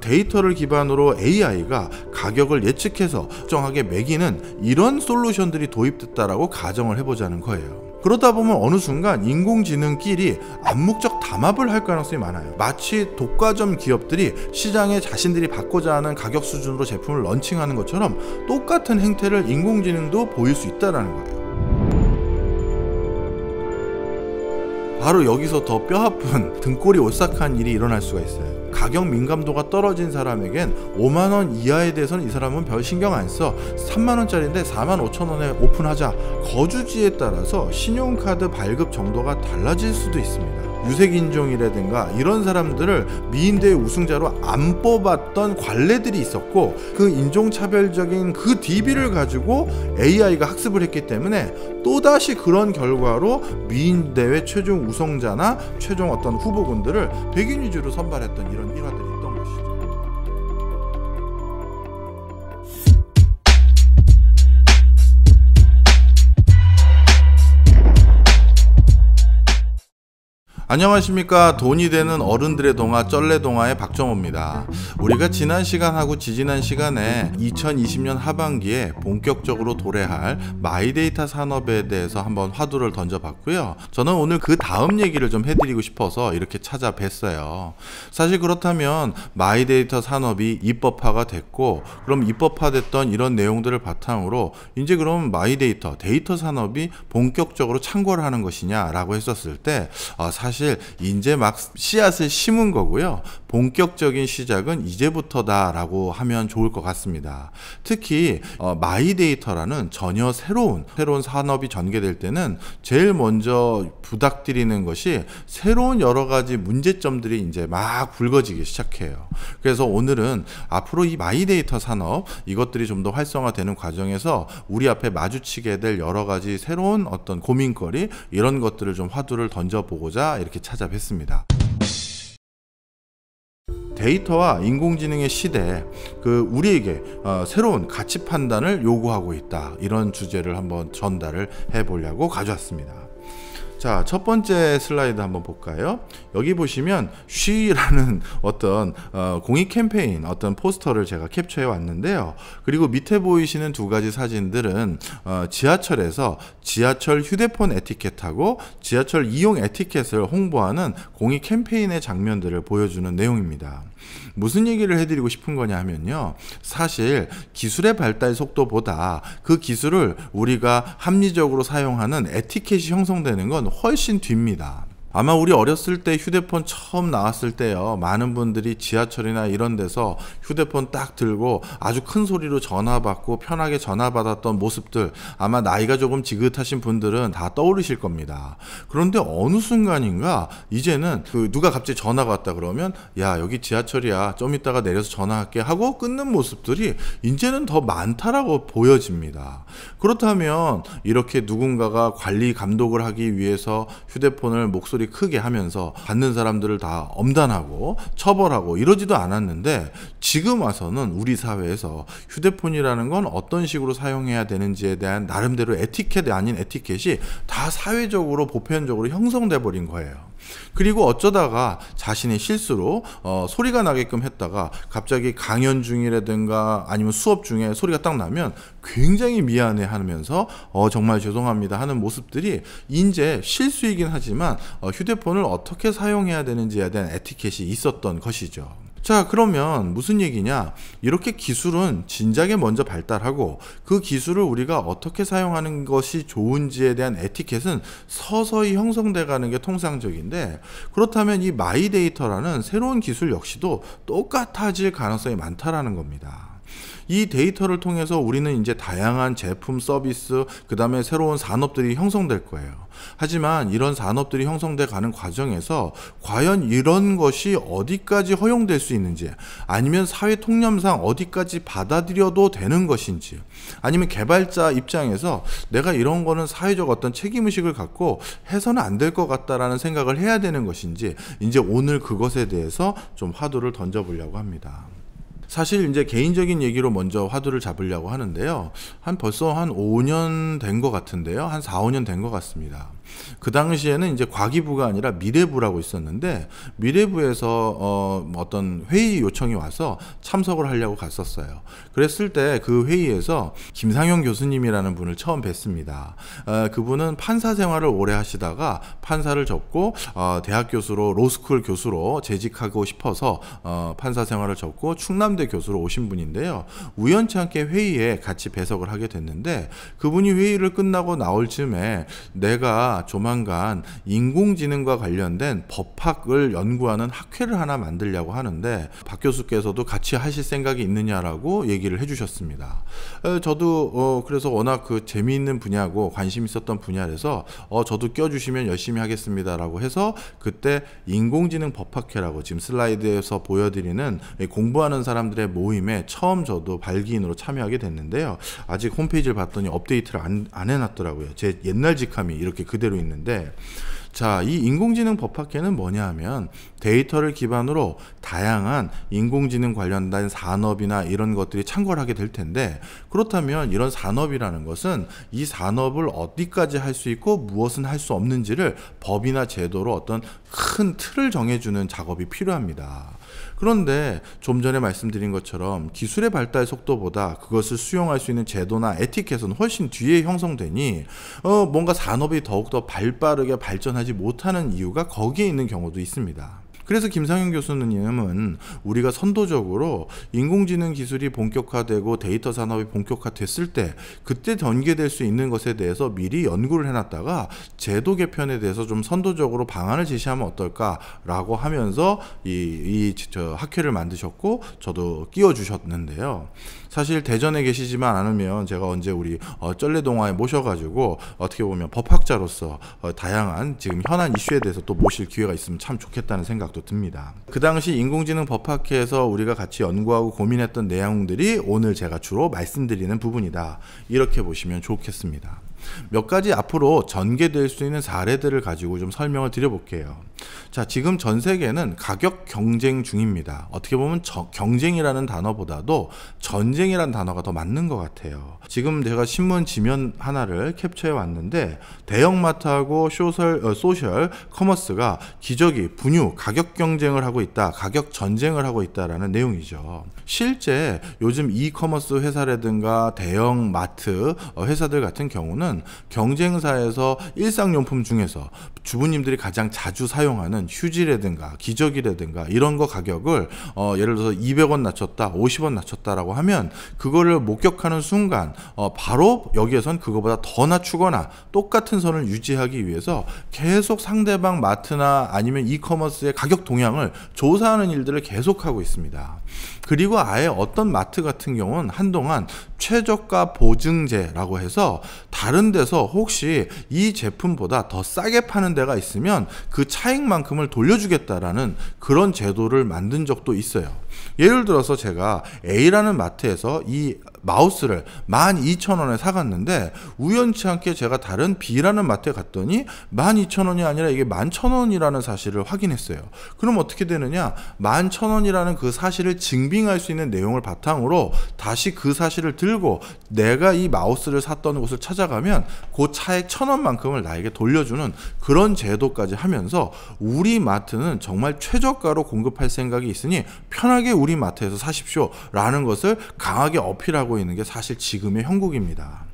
데이터를 기반으로 AI가 가격을 예측해서 정하게 매기는 이런 솔루션들이 도입됐다라고 가정을 해보자는 거예요. 그러다 보면 어느 순간 인공지능끼리 암묵적 담합을 할 가능성이 많아요. 마치 독과점 기업들이 시장에 자신들이 받고자 하는 가격 수준으로 제품을 런칭하는 것처럼 똑같은 행태를 인공지능도 보일 수 있다라는 거예요. 바로 여기서 더 뼈아픈 등골이 오싹한 일이 일어날 수가 있어요. 가격 민감도가 떨어진 사람에겐 5만원 이하에 대해서는 이 사람은 별 신경 안 써. 3만원짜리인데 4만 5천원에 오픈하자. 거주지에 따라서 신용카드 발급 정도가 달라질 수도 있습니다. 유색인종이라든가 이런 사람들을 미인대회 우승자로 안 뽑았던 관례들이 있었고 그 인종차별적인 그 DB를 가지고 AI가 학습을 했기 때문에 또다시 그런 결과로 미인대회 최종 우승자나 최종 어떤 후보군들을 백인 위주로 선발했던 이런 일화들입니다. 안녕하십니까 돈이 되는 어른들의 동화 쩔레동화의 박정호입니다 우리가 지난 시간하고 지지난 시간에 2020년 하반기에 본격적으로 도래할 마이데이터 산업에 대해서 한번 화두를 던져봤고요 저는 오늘 그 다음 얘기를 좀 해드리고 싶어서 이렇게 찾아뵀어요 사실 그렇다면 마이데이터 산업이 입법화가 됐고 그럼 입법화됐던 이런 내용들을 바탕으로 이제 그럼 마이데이터 데이터 산업이 본격적으로 창궐하는 것이냐라고 했었을 때 어, 사실 사실 이제 막 씨앗을 심은 거고요. 본격적인 시작은 이제부터다라고 하면 좋을 것 같습니다. 특히 어, 마이데이터라는 전혀 새로운 새로운 산업이 전개될 때는 제일 먼저 부탁드리는 것이 새로운 여러 가지 문제점들이 이제 막 불거지기 시작해요. 그래서 오늘은 앞으로 이 마이데이터 산업 이것들이 좀 더 활성화되는 과정에서 우리 앞에 마주치게 될 여러 가지 새로운 어떤 고민거리 이런 것들을 좀 화두를 던져보고자 이렇게 찾아뵙습니다. 데이터와 인공지능의 시대에 그 우리에게 어, 새로운 가치 판단을 요구하고 있다. 이런 주제를 한번 전달을 해보려고 가져왔습니다. 자, 첫 번째 슬라이드 한번 볼까요? 여기 보시면 쉬라는 어떤 어, 공익 캠페인 어떤 포스터를 제가 캡처해 왔는데요. 그리고 밑에 보이시는 두 가지 사진들은 어, 지하철에서 지하철 휴대폰 에티켓하고 지하철 이용 에티켓을 홍보하는 공익 캠페인의 장면들을 보여주는 내용입니다. 무슨 얘기를 해드리고 싶은 거냐 하면요. 사실 기술의 발달 속도보다 그 기술을 우리가 합리적으로 사용하는 에티켓이 형성되는 건 훨씬 뒤입니다. 아마 우리 어렸을 때 휴대폰 처음 나왔을 때요. 많은 분들이 지하철이나 이런 데서 휴대폰 딱 들고 아주 큰 소리로 전화 받고 편하게 전화 받았던 모습들 아마 나이가 조금 지긋하신 분들은 다 떠오르실 겁니다. 그런데 어느 순간인가 이제는 그 누가 갑자기 전화가 왔다 그러면 야, 여기 지하철이야. 좀 이따가 내려서 전화할게 하고 끊는 모습들이 이제는 더 많다라고 보여집니다. 그렇다면 이렇게 누군가가 관리 감독을 하기 위해서 휴대폰을 목소리 소리 크게 하면서 받는 사람들을 다 엄단하고 처벌하고 이러지도 않았는데 지금 와서는 우리 사회에서 휴대폰이라는 건 어떤 식으로 사용해야 되는지에 대한 나름대로 에티켓 이 아닌 에티켓이 다 사회적으로 보편적으로 형성돼 버린 거예요. 그리고 어쩌다가 자신의 실수로 어, 소리가 나게끔 했다가 갑자기 강연 중이라든가 아니면 수업 중에 소리가 딱 나면 굉장히 미안해 하면서 어, 정말 죄송합니다 하는 모습들이 이제 실수이긴 하지만 어, 휴대폰을 어떻게 사용해야 되는지에 대한 에티켓이 있었던 것이죠. 자, 그러면 무슨 얘기냐? 이렇게 기술은 진작에 먼저 발달하고 그 기술을 우리가 어떻게 사용하는 것이 좋은지에 대한 에티켓은 서서히 형성돼 가는 게 통상적인데 그렇다면 이 마이 데이터라는 새로운 기술 역시도 똑같아질 가능성이 많다라는 겁니다. 이 데이터를 통해서 우리는 이제 다양한 제품 서비스 그 다음에 새로운 산업들이 형성될 거예요. 하지만 이런 산업들이 형성돼 가는 과정에서 과연 이런 것이 어디까지 허용될 수 있는지 아니면 사회 통념상 어디까지 받아들여도 되는 것인지 아니면 개발자 입장에서 내가 이런 거는 사회적 어떤 책임 의식을 갖고 해서는 안 될 것 같다라는 생각을 해야 되는 것인지 이제 오늘 그것에 대해서 좀 화두를 던져보려고 합니다. 사실 이제 개인적인 얘기로 먼저 화두를 잡으려고 하는데요. 한 벌써 한 5년 된 것 같은데요. 한 4, 5년 된 것 같습니다. 그 당시에는 이제 과기부가 아니라 미래부라고 있었는데 미래부에서 어, 뭐 어떤 회의 요청이 와서 참석을 하려고 갔었어요. 그랬을 때 그 회의에서 김상용 교수님이라는 분을 처음 뵀습니다. 어, 그분은 판사 생활을 오래 하시다가 판사를 접고 어, 대학 교수로 로스쿨 교수로 재직하고 싶어서 어, 판사 생활을 접고 충남대 교수로 오신 분인데요. 우연치 않게 회의에 같이 배석을 하게 됐는데 그분이 회의를 끝나고 나올 즈음에 내가 조만간 인공지능과 관련된 법학을 연구하는 학회를 하나 만들려고 하는데 박 교수께서도 같이 하실 생각이 있느냐라고 얘기를 해주셨습니다. 저도 어 그래서 워낙 그 재미있는 분야고 관심 있었던 분야라서 어 저도 껴주시면 열심히 하겠습니다라고 해서 그때 인공지능 법학회라고 지금 슬라이드에서 보여드리는 공부하는 사람들의 모임에 처음 저도 발기인으로 참여하게 됐는데요. 아직 홈페이지를 봤더니 업데이트를 안, 안 해놨더라고요. 제 옛날 직함이 이렇게 그대로 그대로 있는데 자, 이 인공지능 법학회는 뭐냐 하면 데이터를 기반으로 다양한 인공지능 관련된 산업이나 이런 것들이 창궐 하게 될 텐데 그렇다면 이런 산업이라는 것은 이 산업을 어디까지 할 수 있고 무엇은 할 수 없는지를 법이나 제도로 어떤 큰 틀을 정해주는 작업이 필요합니다. 그런데 좀 전에 말씀드린 것처럼 기술의 발달 속도보다 그것을 수용할 수 있는 제도나 에티켓은 훨씬 뒤에 형성되니 어, 뭔가 산업이 더욱더 발빠르게 발전하지 못하는 이유가 거기에 있는 경우도 있습니다. 그래서 김상현 교수님은 우리가 선도적으로 인공지능 기술이 본격화되고 데이터 산업이 본격화됐을 때 그때 전개될 수 있는 것에 대해서 미리 연구를 해놨다가 제도 개편에 대해서 좀 선도적으로 방안을 제시하면 어떨까라고 하면서 이, 이 학회를 만드셨고 저도 끼워주셨는데요. 사실 대전에 계시지만 않으면 제가 언제 우리 어, 쩔레동화에 모셔가지고 어떻게 보면 법학자로서 어, 다양한 지금 현안 이슈에 대해서 또 모실 기회가 있으면 참 좋겠다는 생각도 듭니다. 그 당시 인공지능 법학회에서 우리가 같이 연구하고 고민했던 내용들이 오늘 제가 주로 말씀드리는 부분이다. 이렇게 보시면 좋겠습니다. 몇 가지 앞으로 전개될 수 있는 사례들을 가지고 좀 설명을 드려볼게요. 자, 지금 전 세계는 가격 경쟁 중입니다. 어떻게 보면 저, 경쟁이라는 단어보다도 전쟁이라는 단어가 더 맞는 것 같아요. 지금 제가 신문 지면 하나를 캡처해 왔는데 대형마트하고 소셜, 어, 소셜 커머스가 기저귀, 분유, 가격 경쟁을 하고 있다, 가격 전쟁을 하고 있다라는 내용이죠. 실제 요즘 이커머스 회사라든가 대형마트 어, 회사들 같은 경우는 보은 경쟁사에서 일상용품 중에서 주부님들이 가장 자주 사용하는 휴지라든가 기저귀라든가 이런 거 가격을 어, 예를 들어서 200원 낮췄다, 50원 낮췄다라고 하면 그거를 목격하는 순간 어, 바로 여기에선 그거보다 더 낮추거나 똑같은 선을 유지하기 위해서 계속 상대방 마트나 아니면 이커머스의 가격 동향을 조사하는 일들을 계속하고 있습니다. 그리고 아예 어떤 마트 같은 경우는 한동안 최저가 보증제라고 해서 다른 데서 혹시 이 제품보다 더 싸게 파는 데가 있으면 그 차익만큼을 돌려주겠다라는 그런 제도를 만든 적도 있어요. 예를 들어서 제가 A라는 마트에서 이 마우스를 12,000원에 사갔는데 우연치 않게 제가 다른 B라는 마트에 갔더니 12,000원이 아니라 이게 11,000원이라는 사실을 확인했어요. 그럼 어떻게 되느냐? 11,000원이라는 그 사실을 증빙할 수 있는 내용을 바탕으로 다시 그 사실을 들고 내가 이 마우스를 샀던 곳을 찾아가면 그 차액 1,000원만큼을 나에게 돌려주는 그런 제도까지 하면서 우리 마트는 정말 최저가로 공급할 생각이 있으니 편하게 우리 마트에서 사십시오 라는 것을 강하게 어필하고 차지하고 있는 게 사실 지금의 형국입니다.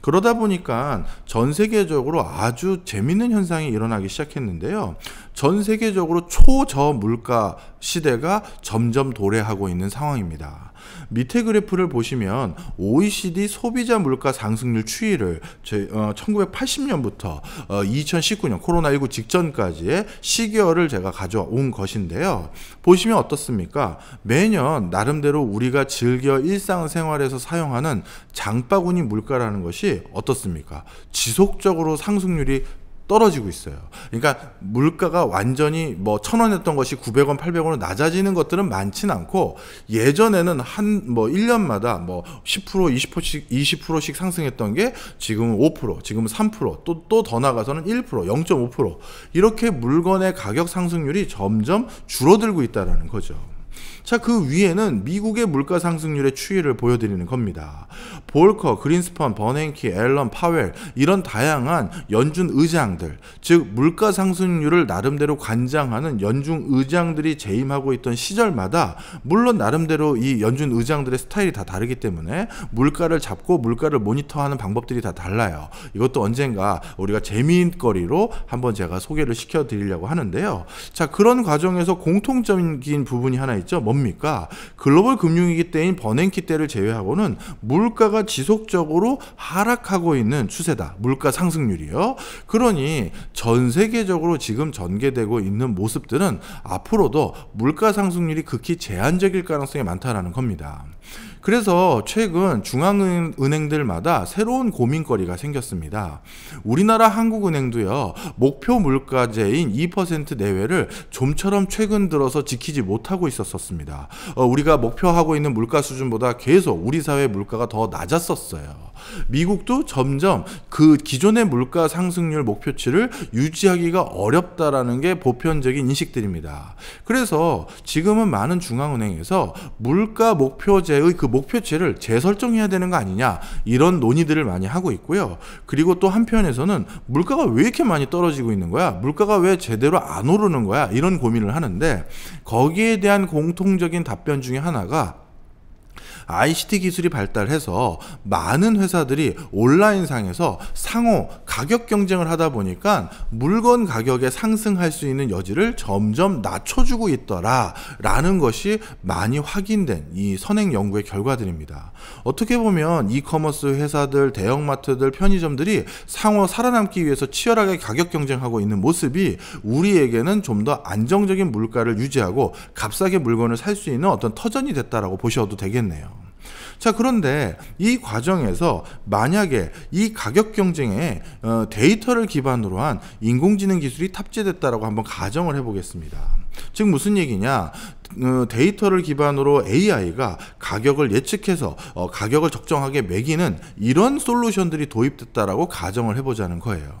그러다 보니까 전 세계적으로 아주 재밌는 현상이 일어나기 시작했는데요. 전 세계적으로 초저물가 시대가 점점 도래하고 있는 상황입니다. 밑에 그래프를 보시면 OECD 소비자 물가 상승률 추이를 1980년부터 어, 2019년 어, 코로나19 직전까지의 시기열을 제가 가져온 것인데요. 보시면 어떻습니까? 매년 나름대로 우리가 즐겨 일상생활에서 사용하는 장바구니 물가라는 것이 어떻습니까? 지속적으로 상승률이 떨어지고 있어요. 그러니까 물가가 완전히 뭐 천원이었던 것이 900원, 800원으로 낮아지는 것들은 많진 않고 예전에는 한 뭐 1년마다 뭐 10%, 20%씩 20%씩 상승했던 게 지금은 5%, 지금은 3%, 또또 더 나가서는 1%, 0.5% 이렇게 물건의 가격 상승률이 점점 줄어들고 있다는 거죠. 자, 그 위에는 미국의 물가 상승률의 추이를 보여드리는 겁니다. 볼커, 그린스펀, 버냉키, 앨런, 파웰 이런 다양한 연준 의장들, 즉 물가 상승률을 나름대로 관장하는 연준 의장들이 재임하고 있던 시절마다 물론 나름대로 이 연준 의장들의 스타일이 다 다르기 때문에 물가를 잡고 물가를 모니터하는 방법들이 다 달라요. 이것도 언젠가 우리가 재미거리로 한번 제가 소개를 시켜드리려고 하는데요. 자, 그런 과정에서 공통적인 부분이 하나 있죠. 뭡니까? 글로벌 금융위기 때인 버냉키 때를 제외하고는 물가가 지속적으로 하락하고 있는 추세다. 물가 상승률이요. 그러니 전 세계적으로 지금 전개되고 있는 모습들은 앞으로도 물가 상승률이 극히 제한적일 가능성이 많다라는 겁니다. 그래서 최근 중앙은행들마다 새로운 고민거리가 생겼습니다. 우리나라 한국은행도요, 목표 물가제인 2% 내외를 좀처럼 최근 들어서 지키지 못하고 있었습니다. 었 어, 우리가 목표하고 있는 물가 수준보다 계속 우리 사회 물가가 더 낮았었어요. 미국도 점점 그 기존의 물가 상승률 목표치를 유지하기가 어렵다라는 게 보편적인 인식들입니다. 그래서 지금은 많은 중앙은행에서 물가 목표제의 그 목표치를 재설정해야 되는 거 아니냐 이런 논의들을 많이 하고 있고요. 그리고 또 한편에서는 물가가 왜 이렇게 많이 떨어지고 있는 거야? 물가가 왜 제대로 안 오르는 거야? 이런 고민을 하는데 거기에 대한 공통적인 답변 중에 하나가 ICT 기술이 발달해서 많은 회사들이 온라인상에서 상호 가격 경쟁을 하다 보니까 물건 가격에 상승할 수 있는 여지를 점점 낮춰주고 있더라라는 것이 많이 확인된 이 선행 연구의 결과들입니다. 어떻게 보면 이커머스 회사들, 대형마트들, 편의점들이 상호 살아남기 위해서 치열하게 가격 경쟁하고 있는 모습이 우리에게는 좀 더 안정적인 물가를 유지하고 값싸게 물건을 살 수 있는 어떤 터전이 됐다라고 보셔도 되겠네요. 자, 그런데 이 과정에서 만약에 이 가격 경쟁에 어, 데이터를 기반으로 한 인공지능 기술이 탑재됐다라고 한번 가정을 해보겠습니다. 즉 무슨 얘기냐? 어, 데이터를 기반으로 AI가 가격을 예측해서 어, 가격을 적정하게 매기는 이런 솔루션들이 도입됐다라고 가정을 해보자는 거예요.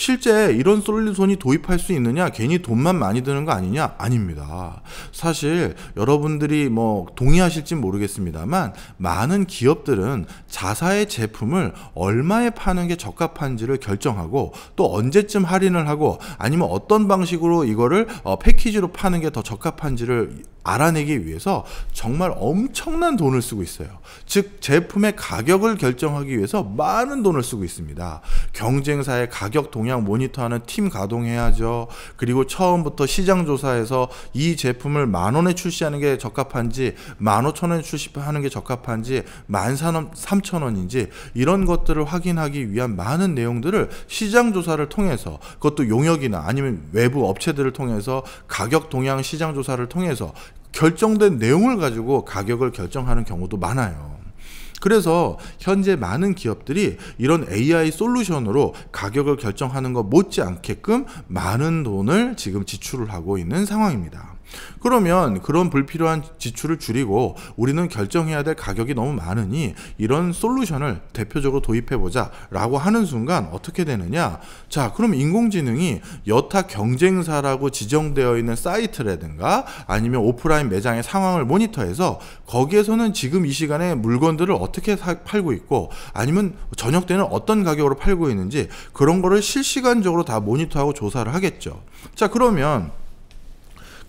실제 이런 솔루션이 도입할 수 있느냐? 괜히 돈만 많이 드는 거 아니냐? 아닙니다. 사실 여러분들이 뭐동의하실지 모르겠습니다만 많은 기업들은 자사의 제품을 얼마에 파는 게 적합한지를 결정하고 또 언제쯤 할인을 하고 아니면 어떤 방식으로 이거를 어, 패키지로 파는 게 더 적합한지를 알아내기 위해서 정말 엄청난 돈을 쓰고 있어요. 즉 제품의 가격을 결정하기 위해서 많은 돈을 쓰고 있습니다. 경쟁사의 가격 동향 모니터하는 팀 가동해야죠. 그리고 처음부터 시장 조사에서 이 제품을 만 원에 출시하는 게 적합한지 만 오천 원에 출시하는 게 적합한지 만 삼천 원인지 이런 것들을 확인하기 위한 많은 내용들을 시장 조사를 통해서 그것도 용역이나 아니면 외부 업체들을 통해서 가격 동향 시장 조사를 통해서 결정된 내용을 가지고 가격을 결정하는 경우도 많아요. 그래서 현재 많은 기업들이 이런 AI 솔루션으로 가격을 결정하는 것 못지않게끔 많은 돈을 지금 지출을 하고 있는 상황입니다. 그러면 그런 불필요한 지출을 줄이고 우리는 결정해야 될 가격이 너무 많으니 이런 솔루션을 대표적으로 도입해보자 라고 하는 순간 어떻게 되느냐 자 그럼 인공지능이 여타 경쟁사라고 지정되어 있는 사이트라든가 아니면 오프라인 매장의 상황을 모니터해서 거기에서는 지금 이 시간에 물건들을 어떻게 사, 팔고 있고 아니면 저녁 때는 어떤 가격으로 팔고 있는지 그런 거를 실시간적으로 다 모니터하고 조사를 하겠죠 자 그러면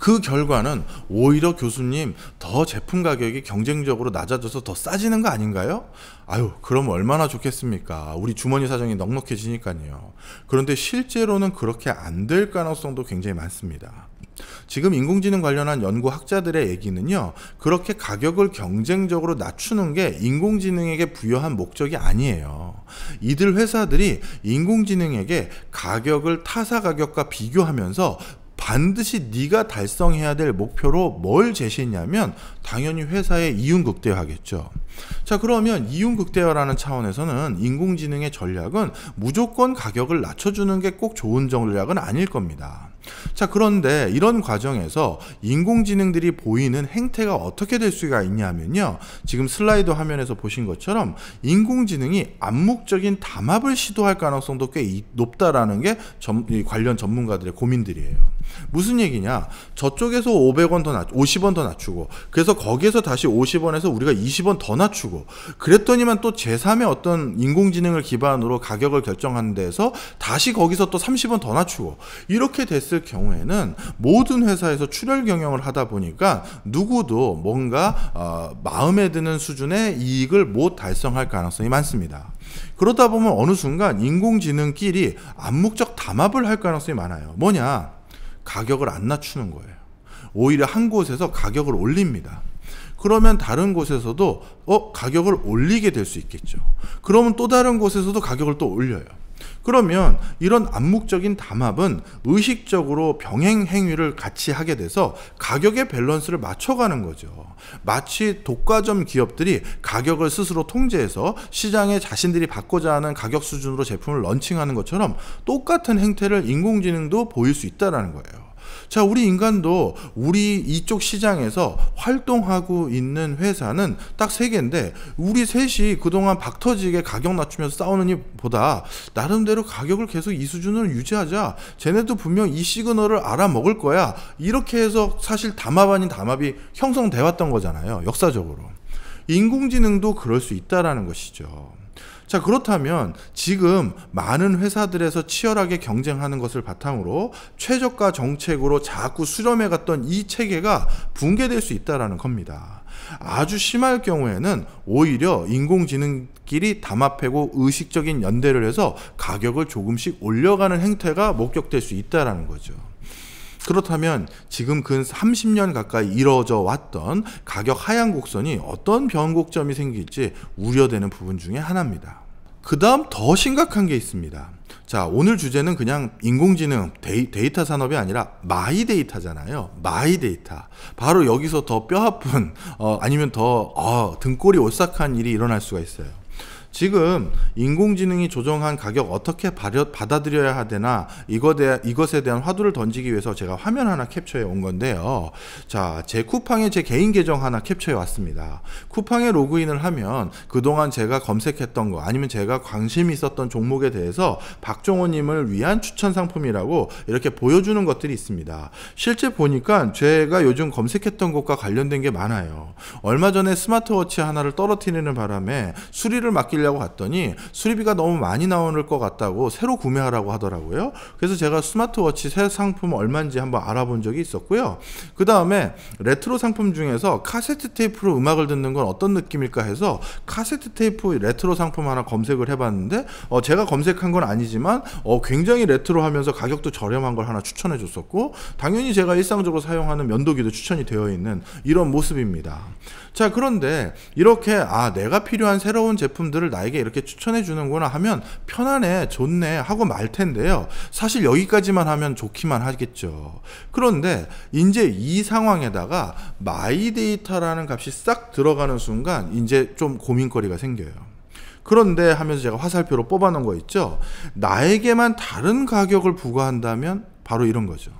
그 결과는 오히려 교수님 더 제품 가격이 경쟁적으로 낮아져서 더 싸지는 거 아닌가요? 아유, 그럼 얼마나 좋겠습니까? 우리 주머니 사정이 넉넉해지니까요. 그런데 실제로는 그렇게 안 될 가능성도 굉장히 많습니다. 지금 인공지능 관련한 연구 학자들의 얘기는요, 그렇게 가격을 경쟁적으로 낮추는 게 인공지능에게 부여한 목적이 아니에요. 이들 회사들이 인공지능에게 가격을 타사 가격과 비교하면서 반드시 네가 달성해야 될 목표로 뭘 제시했냐면 당연히 회사의 이윤 극대화겠죠. 자 그러면 이윤 극대화라는 차원에서는 인공지능의 전략은 무조건 가격을 낮춰주는 게 꼭 좋은 전략은 아닐 겁니다. 자, 그런데 이런 과정에서 인공지능들이 보이는 행태가 어떻게 될 수가 있냐면요. 지금 슬라이드 화면에서 보신 것처럼 인공지능이 암묵적인 담합을 시도할 가능성도 꽤 높다라는 게 점, 관련 전문가들의 고민들이에요. 무슨 얘기냐? 저쪽에서 500원 더 낮, 50원 더 낮추고, 그래서 거기에서 다시 50원에서 우리가 20원 더 낮추고, 그랬더니만 또 제3의 어떤 인공지능을 기반으로 가격을 결정하는 데서 다시 거기서 또 30원 더 낮추고, 이렇게 됐을 했을 경우에는 모든 회사에서 출혈 경영을 하다 보니까 누구도 뭔가 어, 마음에 드는 수준의 이익을 못 달성할 가능성이 많습니다. 그러다 보면 어느 순간 인공지능끼리 암묵적 담합을 할 가능성이 많아요. 뭐냐? 가격을 안 낮추는 거예요. 오히려 한 곳에서 가격을 올립니다. 그러면 다른 곳에서도 어 가격을 올리게 될 수 있겠죠. 그러면 또 다른 곳에서도 가격을 또 올려요. 그러면 이런 암묵적인 담합은 의식적으로 병행 행위를 같이 하게 돼서 가격의 밸런스를 맞춰가는 거죠. 마치 독과점 기업들이 가격을 스스로 통제해서 시장에 자신들이 받고자 하는 가격 수준으로 제품을 런칭하는 것처럼 똑같은 행태를 인공지능도 보일 수있다는 거예요. 자, 우리 인간도 우리 이쪽 시장에서 활동하고 있는 회사는 딱 세 개인데 우리 셋이 그동안 박터지게 가격 낮추면서 싸우는 보다 나름대로 가격을 계속 이 수준으로 유지하자. 쟤네도 분명 이 시그널을 알아먹을 거야. 이렇게 해서 사실 담합 아닌 담합이 형성돼 왔던 거잖아요. 역사적으로. 인공지능도 그럴 수 있다라는 것이죠. 자, 그렇다면 지금 많은 회사들에서 치열하게 경쟁하는 것을 바탕으로 최저가 정책으로 자꾸 수렴해 갔던 이 체계가 붕괴될 수 있다라는 겁니다. 아주 심할 경우에는 오히려 인공지능끼리 담합하고 의식적인 연대를 해서 가격을 조금씩 올려가는 행태가 목격될 수 있다라는 거죠. 그렇다면 지금 근 그 30년 가까이 이뤄져 왔던 가격 하향 곡선이 어떤 변곡점이 생길지 우려되는 부분 중에 하나입니다. 그 다음 더 심각한 게 있습니다. 자, 오늘 주제는 그냥 인공지능 데이, 터 산업이 아니라 마이 데이터잖아요. 마이 데이터. 바로 여기서 더 뼈아픈, 어, 아니면 더, 어, 등골이 오싹한 일이 일어날 수가 있어요. 지금 인공지능이 조정한 가격 어떻게 받아들여야 하되나 이것에, 대한 화두를 던지기 위해서 제가 화면 하나 캡처해 온 건데요. 자, 제 쿠팡에 제 개인 계정 하나 캡처해 왔습니다. 쿠팡에 로그인을 하면 그동안 제가 검색했던 거 아니면 제가 관심 있었던 종목에 대해서 박종호님을 위한 추천 상품이라고 이렇게 보여주는 것들이 있습니다. 실제 보니까 제가 요즘 검색했던 것과 관련된 게 많아요. 얼마 전에 스마트워치 하나를 떨어뜨리는 바람에 수리를 맡길 드리려고 갔더니 수리비가 너무 많이 나오는 것 같다고 새로 구매하라고 하더라고요. 그래서 제가 스마트워치 새 상품 얼마인지 한번 알아본 적이 있었고요. 그 다음에 레트로 상품 중에서 카세트 테이프로 음악을 듣는 건 어떤 느낌일까 해서 카세트 테이프 레트로 상품 하나 검색을 해봤는데 어 제가 검색한 건 아니지만 어 굉장히 레트로하면서 가격도 저렴한 걸 하나 추천해줬었고 당연히 제가 일상적으로 사용하는 면도기도 추천이 되어 있는 이런 모습입니다. 자 그런데 이렇게 아 내가 필요한 새로운 제품들을 나에게 이렇게 추천해 주는구나 하면 편안해, 좋네 하고 말 텐데요. 사실 여기까지만 하면 좋기만 하겠죠. 그런데 이제 이 상황에다가 마이 데이터라는 값이 싹 들어가는 순간 이제 좀 고민거리가 생겨요. 그런데 하면서 제가 화살표로 뽑아놓은 거 있죠. 나에게만 다른 가격을 부과한다면 바로 이런 거죠.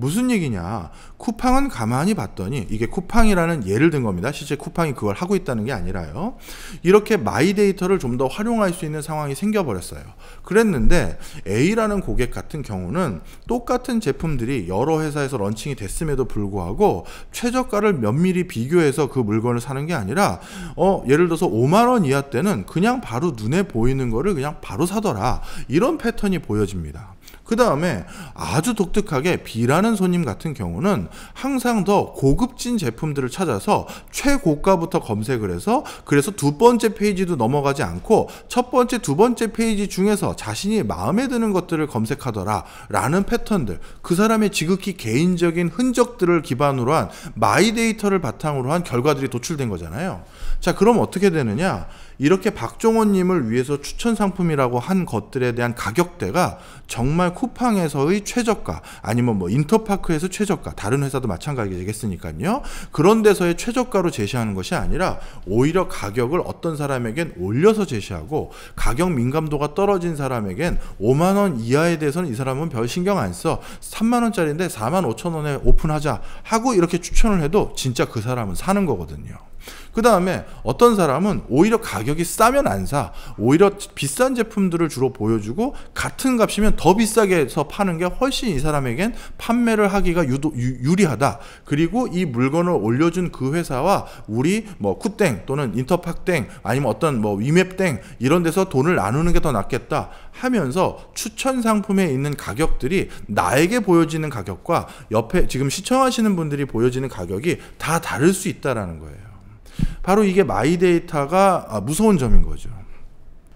무슨 얘기냐? 쿠팡은 가만히 봤더니 이게 쿠팡이라는 예를 든 겁니다. 실제 쿠팡이 그걸 하고 있다는 게 아니라요. 이렇게 마이 데이터를 좀 더 활용할 수 있는 상황이 생겨버렸어요. 그랬는데 A라는 고객 같은 경우는 똑같은 제품들이 여러 회사에서 런칭이 됐음에도 불구하고 최저가를 면밀히 비교해서 그 물건을 사는 게 아니라 어 예를 들어서 5만 원 이하 때는 그냥 바로 눈에 보이는 거를 그냥 바로 사더라 이런 패턴이 보여집니다. 그 다음에 아주 독특하게 B라는 손님 같은 경우는 항상 더 고급진 제품들을 찾아서 최고가부터 검색을 해서 그래서 두 번째 페이지도 넘어가지 않고 첫 번째, 두 번째 페이지 중에서 자신이 마음에 드는 것들을 검색하더라 라는 패턴들 그 사람의 지극히 개인적인 흔적들을 기반으로 한 마이 데이터를 바탕으로 한 결과들이 도출된 거잖아요. 자, 그럼 어떻게 되느냐? 이렇게 박종원님을 위해서 추천 상품이라고 한 것들에 대한 가격대가 정말 쿠팡에서의 최저가 아니면 뭐 인터파크에서 최저가 다른 회사도 마찬가지겠으니까요. 그런 데서의 최저가로 제시하는 것이 아니라 오히려 가격을 어떤 사람에겐 올려서 제시하고 가격 민감도가 떨어진 사람에겐 5만 원 이하에 대해서는 이 사람은 별 신경 안 써. 3만 원짜리인데 4만 5천 원에 오픈하자 하고 이렇게 추천을 해도 진짜 그 사람은 사는 거거든요. 그 다음에 어떤 사람은 오히려 가격이 싸면 안 사, 오히려 비싼 제품들을 주로 보여주고 같은 값이면 더 비싸게 해서 파는 게 훨씬 이 사람에겐 판매를 하기가 유도, 유, 리하다 그리고 이 물건을 올려준 그 회사와 우리 뭐 쿠땡 또는 인터팍땡 아니면 어떤 뭐 위맵땡 이런 데서 돈을 나누는 게 더 낫겠다 하면서 추천 상품에 있는 가격들이 나에게 보여지는 가격과 옆에 지금 시청하시는 분들이 보여지는 가격이 다 다를 수 있다라는 거예요. 바로 이게 마이데이터가 아, 무서운 점인 거죠.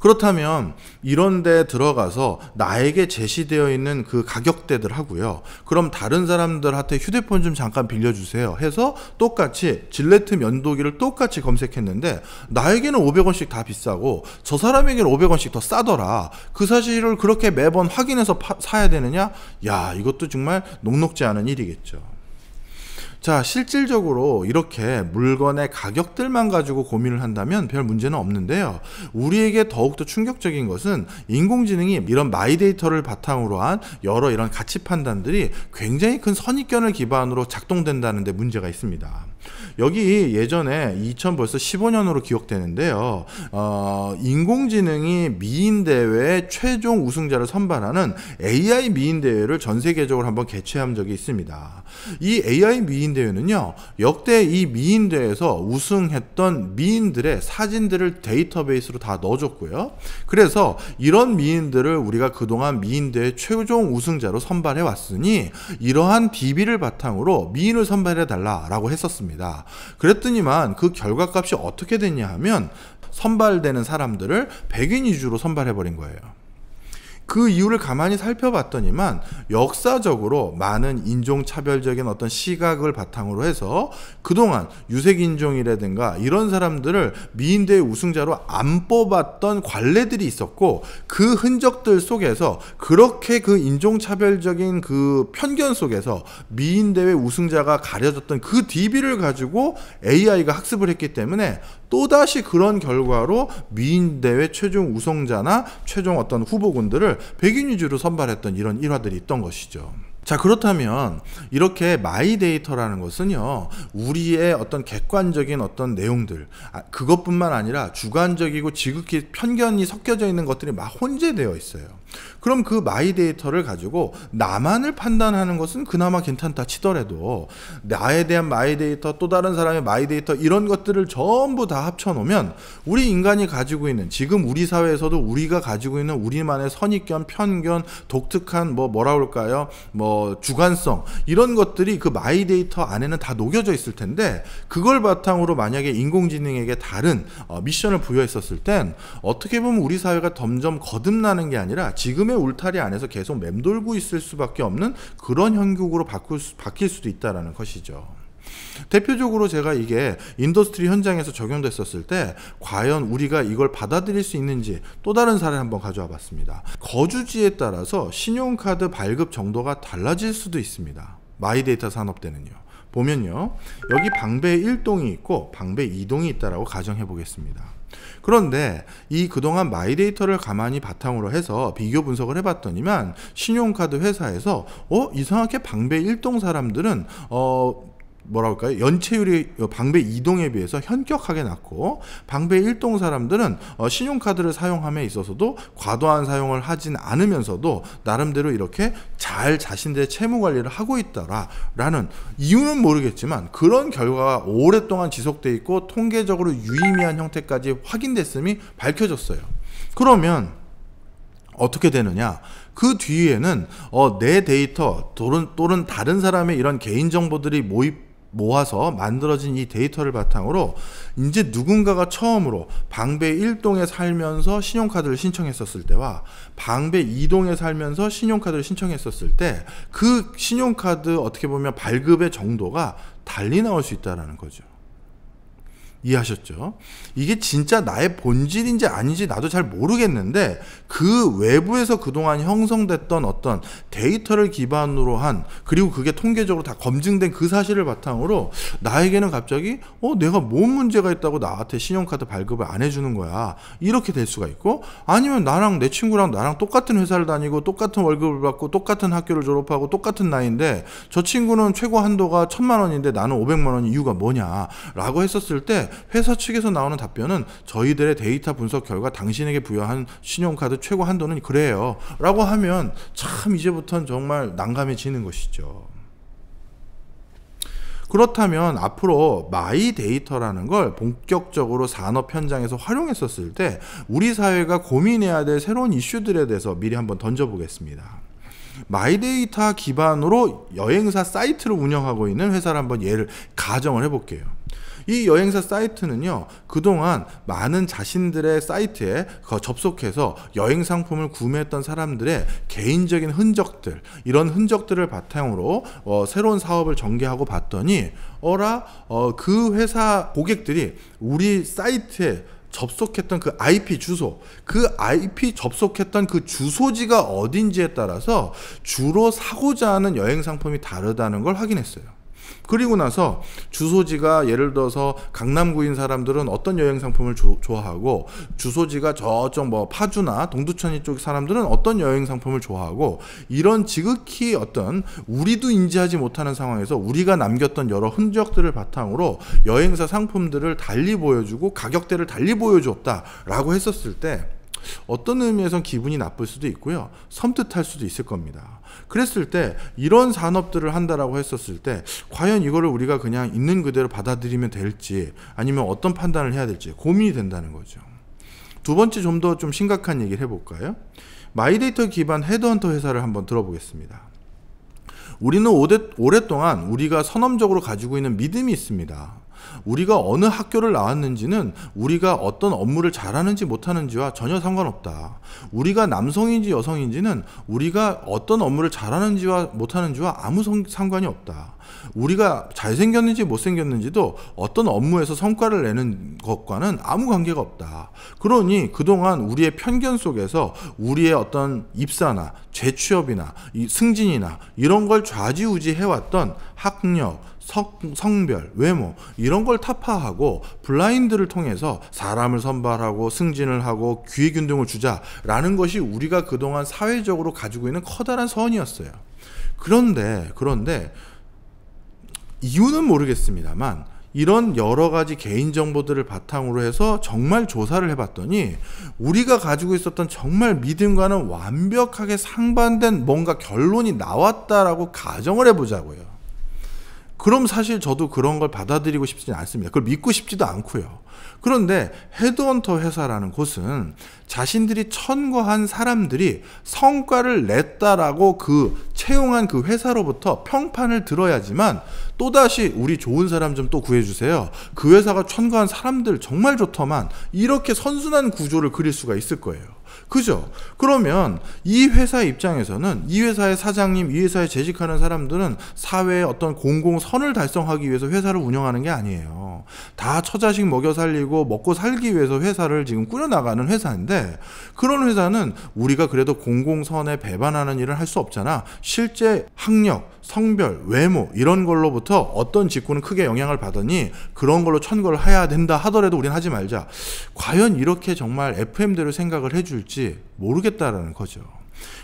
그렇다면 이런 데 들어가서 나에게 제시되어 있는 그 가격대들 하고요. 그럼 다른 사람들한테 휴대폰 좀 잠깐 빌려주세요 해서 똑같이 질레트 면도기를 똑같이 검색했는데 나에게는 500원씩 다 비싸고 저 사람에게는 500원씩 더 싸더라. 그 사실을 그렇게 매번 확인해서 파, 사야 되느냐? 야, 이것도 정말 녹록지 않은 일이겠죠. 자, 실질적으로 이렇게 물건의 가격들만 가지고 고민을 한다면 별 문제는 없는데요. 우리에게 더욱더 충격적인 것은 인공지능이 이런 마이데이터를 바탕으로 한 여러 이런 가치 판단들이 굉장히 큰 선입견을 기반으로 작동된다는데 문제가 있습니다. 여기 예전에 2000 벌써 15년으로 기억되는데요. 어, 인공지능이 미인 대회 최종 우승자를 선발하는 AI 미인 대회를 전 세계적으로 한번 개최한 적이 있습니다. 이 AI 미인 대회는요. 역대 이 미인 대회에서 우승했던 미인들의 사진들을 데이터베이스로 다 넣어줬고요. 그래서 이런 미인들을 우리가 그동안 미인 대회 최종 우승자로 선발해 왔으니 이러한 DB를 바탕으로 미인을 선발해 달라라고 했었습니다. 그랬더니만 그 결과값이 어떻게 됐냐 하면 선발되는 사람들을 백인 위주로 선발해버린 거예요. 그 이유를 가만히 살펴봤더니만 역사적으로 많은 인종차별적인 어떤 시각을 바탕으로 해서 그동안 유색인종이라든가 이런 사람들을 미인대회 우승자로 안 뽑았던 관례들이 있었고 그 흔적들 속에서 그렇게 그 인종차별적인 그 편견 속에서 미인대회 우승자가 가려졌던 그 DB를 가지고 AI가 학습을 했기 때문에 또다시 그런 결과로 미인 대회 최종 우승자나 최종 어떤 후보군들을 백인 위주로 선발했던 이런 일화들이 있던 것이죠. 자 그렇다면 이렇게 마이 데이터라는 것은요 우리의 어떤 객관적인 어떤 내용들 아, 그것뿐만 아니라 주관적이고 지극히 편견이 섞여져 있는 것들이 막 혼재되어 있어요 그럼 그 마이 데이터를 가지고 나만을 판단하는 것은 그나마 괜찮다 치더라도 나에 대한 마이 데이터 또 다른 사람의 마이 데이터 이런 것들을 전부 다 합쳐 놓으면 우리 인간이 가지고 있는 지금 우리 사회에서도 우리가 가지고 있는 우리만의 선입견, 편견, 독특한 뭐 뭐라 그럴까요? 뭐 주관성 이런 것들이 그 마이 데이터 안에는 다 녹여져 있을 텐데 그걸 바탕으로 만약에 인공지능에게 다른 어, 미션을 부여했었을 땐 어떻게 보면 우리 사회가 점점 거듭나는 게 아니라 지금의 울타리 안에서 계속 맴돌고 있을 수밖에 없는 그런 형국으로 바꿀 수, 바뀔 수도 있다라는 것이죠. 대표적으로 제가 이게 인더스트리 현장에서 적용됐었을 때 과연 우리가 이걸 받아들일 수 있는지 또 다른 사례 한번 가져와 봤습니다. 거주지에 따라서 신용카드 발급 정도가 달라질 수도 있습니다. 마이데이터 산업 대는요 보면요. 여기 방배 1동이 있고 방배 2동이 있다라고 가정해 보겠습니다. 그런데 이 그동안 마이 데이터를 가만히 바탕으로 해서 비교 분석을 해봤더니만 신용카드 회사에서 어 이상하게 방배 일동 사람들은 어 뭐라 할까요? 연체율이 방배 이동에 비해서 현격하게 낮고 방배 1동 사람들은 어, 신용카드를 사용함에 있어서도 과도한 사용을 하진 않으면서도 나름대로 이렇게 잘 자신들의 채무 관리를 하고 있다라는 이유는 모르겠지만 그런 결과가 오랫동안 지속돼 있고 통계적으로 유의미한 형태까지 확인됐음이 밝혀졌어요. 그러면 어떻게 되느냐? 그 뒤에는 어, 내 데이터 또는, 또는 다른 사람의 이런 개인 정보들이 모입 모아서 만들어진 이 데이터를 바탕으로 이제 누군가가 처음으로 방배 1동에 살면서 신용카드를 신청했었을 때와 방배 2동에 살면서 신용카드를 신청했었을 때 그 신용카드 어떻게 보면 발급의 정도가 달리 나올 수 있다라는 거죠. 이해하셨죠? 이게 진짜 나의 본질인지 아닌지 나도 잘 모르겠는데 그 외부에서 그동안 형성됐던 어떤 데이터를 기반으로 한 그리고 그게 통계적으로 다 검증된 그 사실을 바탕으로 나에게는 갑자기 어 내가 뭔 문제가 있다고 나한테 신용카드 발급을 안 해주는 거야 이렇게 될 수가 있고 아니면 나랑 내 친구랑 나랑 똑같은 회사를 다니고 똑같은 월급을 받고 똑같은 학교를 졸업하고 똑같은 나이인데 저 친구는 최고 한도가 천만 원인데 나는 오백만 원인 이유가 뭐냐라고 했었을 때 회사 측에서 나오는 답변은 저희들의 데이터 분석 결과 당신에게 부여한 신용카드 최고 한도는 그래요. 라고 하면 참 이제부터는 정말 난감해지는 것이죠. 그렇다면 앞으로 마이 데이터라는 걸 본격적으로 산업 현장에서 활용했었을 때 우리 사회가 고민해야 될 새로운 이슈들에 대해서 미리 한번 던져보겠습니다. 마이데이터 기반으로 여행사 사이트를 운영하고 있는 회사를 한번 예를 가정을 해볼게요. 이 여행사 사이트는요, 그동안 많은 자신들의 사이트에 접속해서 여행 상품을 구매했던 사람들의 개인적인 흔적들, 이런 흔적들을 바탕으로 어, 새로운 사업을 전개하고 봤더니, 어라, 어, 그 회사 고객들이 우리 사이트에 접속했던 그 IP 주소, 그 IP 접속했던 그 주소지가 어딘지에 따라서 주로 사고자 하는 여행 상품이 다르다는 걸 확인했어요. 그리고 나서 주소지가 예를 들어서 강남구인 사람들은 어떤 여행 상품을 조, 좋아하고 주소지가 저쪽 뭐 파주나 동두천이 쪽 사람들은 어떤 여행 상품을 좋아하고 이런 지극히 어떤 우리도 인지하지 못하는 상황에서 우리가 남겼던 여러 흔적들을 바탕으로 여행사 상품들을 달리 보여주고 가격대를 달리 보여줬다라고 했었을 때 어떤 의미에선 기분이 나쁠 수도 있고요. 섬뜩할 수도 있을 겁니다. 그랬을 때 이런 산업들을 한다라고 했었을 때 과연 이거를 우리가 그냥 있는 그대로 받아들이면 될지 아니면 어떤 판단을 해야 될지 고민이 된다는 거죠. 두 번째 좀 더좀 좀 심각한 얘기를 해볼까요? 마이데이터 기반 헤드헌터 회사를 한번 들어보겠습니다. 우리는 오랫동안 우리가 선언적으로 가지고 있는 믿음이 있습니다. 우리가 어느 학교를 나왔는지는 우리가 어떤 업무를 잘하는지 못하는지와 전혀 상관없다. 우리가 남성인지 여성인지는 우리가 어떤 업무를 잘하는지와 못하는지와 아무 상관이 없다. 우리가 잘생겼는지 못생겼는지도 어떤 업무에서 성과를 내는 것과는 아무 관계가 없다. 그러니 그동안 우리의 편견 속에서 우리의 어떤 입사나 재취업이나 승진이나 이런 걸 좌지우지 해왔던 학력, 성, 성별, 외모 이런 걸 타파하고 블라인드를 통해서 사람을 선발하고 승진을 하고 기회균 등을 주자라는 것이 우리가 그동안 사회적으로 가지고 있는 커다란 선이었어요. 그런데 그런데 이유는 모르겠습니다만 이런 여러 가지 개인 정보들을 바탕으로 해서 정말 조사를 해봤더니 우리가 가지고 있었던 정말 믿음과는 완벽하게 상반된 뭔가 결론이 나왔다라고 가정을 해보자고요. 그럼 사실 저도 그런 걸 받아들이고 싶지는 않습니다. 그걸 믿고 싶지도 않고요. 그런데 헤드헌터 회사라는 곳은 자신들이 천거한 사람들이 성과를 냈다라고 그 채용한 그 회사로부터 평판을 들어야지만 또다시 우리 좋은 사람 좀 또 구해주세요. 그 회사가 천거한 사람들 정말 좋더만 이렇게 선순환 구조를 그릴 수가 있을 거예요. 그죠? 그러면 이 회사 입장에서는 이 회사의 사장님, 이 회사에 재직하는 사람들은 사회의 어떤 공공선을 달성하기 위해서 회사를 운영하는 게 아니에요. 다 처자식 먹여 살리고 먹고 살기 위해서 회사를 지금 꾸려나가는 회사인데 그런 회사는 우리가 그래도 공공선에 배반하는 일을 할 수 없잖아. 실제 학력, 성별, 외모 이런 걸로부터 어떤 직군은 크게 영향을 받으니 그런 걸로 천거를 해야 된다 하더라도 우리는 하지 말자. 과연 이렇게 정말 FM대로 생각을 해줄지 모르겠다라는 거죠.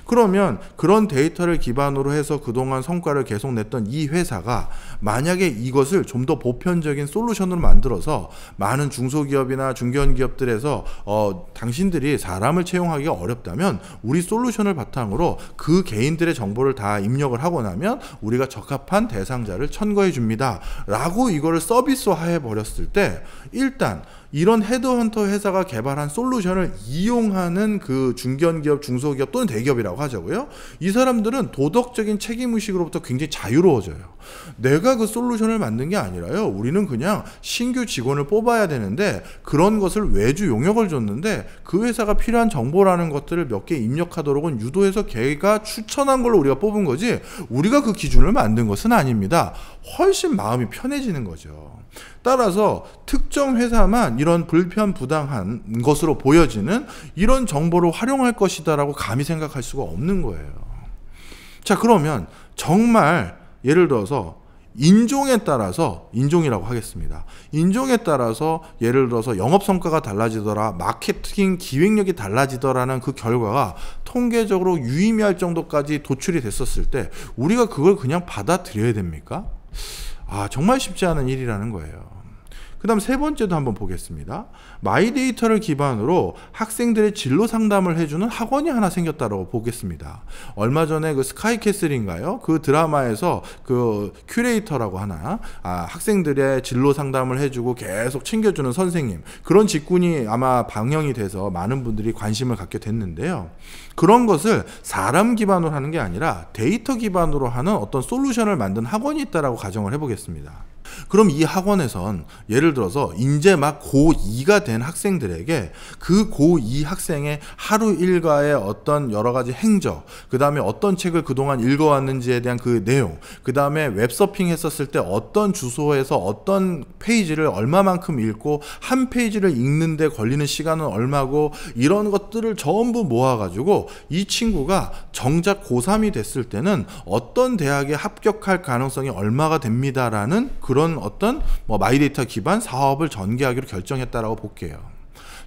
그러면 그런 데이터를 기반으로 해서 그동안 성과를 계속 냈던 이 회사가 만약에 이것을 좀 더 보편적인 솔루션으로 만들어서 많은 중소기업이나 중견기업들에서 어, 당신들이 사람을 채용하기가 어렵다면 우리 솔루션을 바탕으로 그 개인들의 정보를 다 입력을 하고 나면 우리가 적합한 대상자를 천거해 줍니다. 라고 이거를 서비스화 해 버렸을 때 일단 이런 헤드헌터 회사가 개발한 솔루션을 이용하는 그 중견기업, 중소기업 또는 대기업이라고 하자고요. 이 사람들은 도덕적인 책임의식으로부터 굉장히 자유로워져요. 내가 그 솔루션을 만든 게 아니라요. 우리는 그냥 신규 직원을 뽑아야 되는데 그런 것을 외주 용역을 줬는데 그 회사가 필요한 정보라는 것들을 몇 개입력하도록 유도해서 걔가 추천한 걸로 우리가 뽑은 거지 우리가 그 기준을 만든 것은 아닙니다. 훨씬 마음이 편해지는 거죠. 따라서 특정 회사만 이런 불편 부당한 것으로 보여지는 이런 정보를 활용할 것이다라고 감히 생각할 수가 없는 거예요. 자, 그러면 정말 예를 들어서 인종에 따라서 인종이라고 하겠습니다. 인종에 따라서 예를 들어서 영업 성과가 달라지더라, 마케팅 기획력이 달라지더라는 그 결과가 통계적으로 유의미할 정도까지 도출이 됐었을 때 우리가 그걸 그냥 받아들여야 됩니까? 아, 정말 쉽지 않은 일이라는 거예요. 그다음 세 번째도 한번 보겠습니다. 마이데이터를 기반으로 학생들의 진로 상담을 해주는 학원이 하나 생겼다라고 보겠습니다. 얼마 전에 그 스카이캐슬인가요? 그 드라마에서 그 큐레이터라고 하나 아, 학생들의 진로 상담을 해주고 계속 챙겨주는 선생님 그런 직군이 아마 방영이 돼서 많은 분들이 관심을 갖게 됐는데요. 그런 것을 사람 기반으로 하는 게 아니라 데이터 기반으로 하는 어떤 솔루션을 만든 학원이 있다라고 가정을 해보겠습니다. 그럼 이 학원에선 예를 들어서 이제 막 고2가 된 학생들에게 그 고2 학생의 하루 일과의 어떤 여러 가지 행적, 그 다음에 어떤 책을 그동안 읽어왔는지에 대한 그 내용, 그 다음에 웹서핑 했었을 때 어떤 주소에서 어떤 페이지를 얼마만큼 읽고 한 페이지를 읽는데 걸리는 시간은 얼마고 이런 것들을 전부 모아가지고 이 친구가 정작 고3이 됐을 때는 어떤 대학에 합격할 가능성이 얼마가 됩니다라는 그런 그런 어떤 뭐 마이데이터 기반 사업을 전개하기로 결정했다라고 볼게요.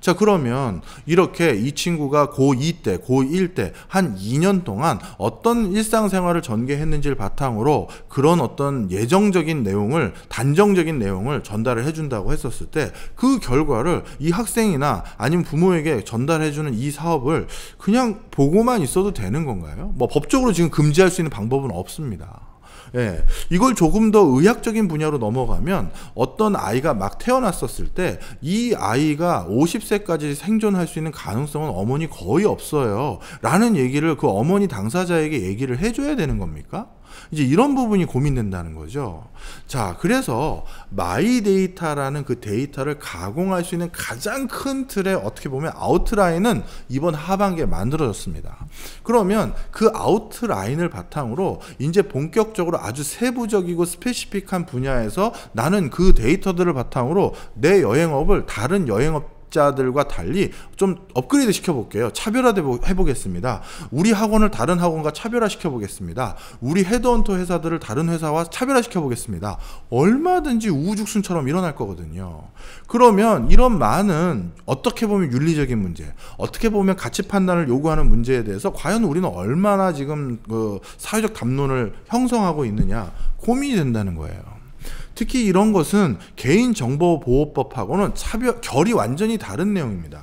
자, 그러면 이렇게 이 친구가 고2 때, 고1 때 한 2년 동안 어떤 일상생활을 전개했는지를 바탕으로 그런 어떤 예정적인 내용을, 단정적인 내용을 전달을 해준다고 했었을 때 그 결과를 이 학생이나 아니면 부모에게 전달해주는 이 사업을 그냥 보고만 있어도 되는 건가요? 뭐 법적으로 지금 금지할 수 있는 방법은 없습니다. 예. 이걸 조금 더 의학적인 분야로 넘어가면 어떤 아이가 막 태어났었을 때 이 아이가 50세까지 생존할 수 있는 가능성은 어머니 거의 없어요. 라는 얘기를 그 어머니 당사자에게 얘기를 해줘야 되는 겁니까? 이제 이런 부분이 고민된다는 거죠. 자, 그래서 마이 데이터라는 그 데이터를 가공할 수 있는 가장 큰 틀에 어떻게 보면 아웃라인은 이번 하반기에 만들어졌습니다. 그러면 그 아웃라인을 바탕으로 이제 본격적으로 아주 세부적이고 스페시픽한 분야에서 나는 그 데이터들을 바탕으로 내 여행업을 다른 여행업 자들과 달리 좀 업그레이드 시켜볼게요. 차별화해 보겠습니다. 우리 학원을 다른 학원과 차별화 시켜보겠습니다. 우리 헤드헌터 회사들을 다른 회사와 차별화 시켜보겠습니다. 얼마든지 우후죽순처럼 일어날 거거든요. 그러면 이런 많은 어떻게 보면 윤리적인 문제, 어떻게 보면 가치 판단을 요구하는 문제에 대해서 과연 우리는 얼마나 지금 그 사회적 담론을 형성하고 있느냐 고민이 된다는 거예요. 특히 이런 것은 개인정보보호법하고는 차별, 결이 완전히 다른 내용입니다.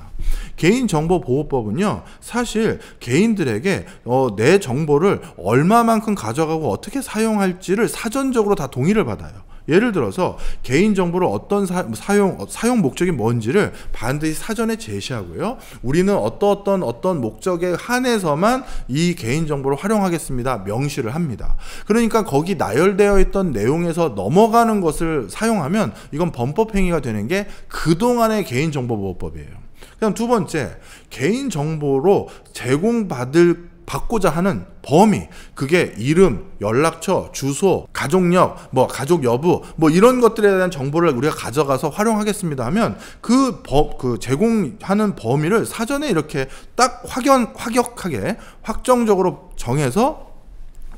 개인정보보호법은요, 사실 개인들에게 어, 내 정보를 얼마만큼 가져가고 어떻게 사용할지를 사전적으로 다 동의를 받아요. 예를 들어서 개인 정보를 어떤 사, 용 사용 목적이 뭔지를 반드시 사전에 제시하고요. 우리는 어떤 어떤 어떤 목적에 한해서만 이 개인 정보를 활용하겠습니다. 명시를 합니다. 그러니까 거기 나열되어 있던 내용에서 넘어가는 것을 사용하면 이건 범법 행위가 되는 게 그동안의 개인 정보 보호법이에요. 그다두 번째 개인 정보로 제공받을 받고자 하는 범위, 그게 이름, 연락처, 주소, 가족력, 뭐 가족 여부, 뭐 이런 것들에 대한 정보를 우리가 가져가서 활용하겠습니다 하면 그, 법, 그 제공하는 범위를 사전에 이렇게 딱 확연, 확격하게 확정적으로 정해서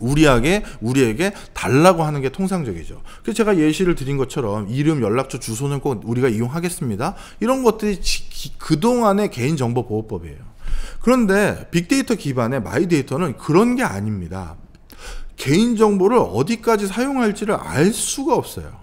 우리에게 우리에게 달라고 하는 게 통상적이죠. 그래 제가 예시를 드린 것처럼 이름, 연락처, 주소는 꼭 우리가 이용하겠습니다. 이런 것들이 그동안의 개인정보보호법이에요. 그런데 빅데이터 기반의 마이데이터는 그런 게 아닙니다. 개인정보를 어디까지 사용할지를 알 수가 없어요.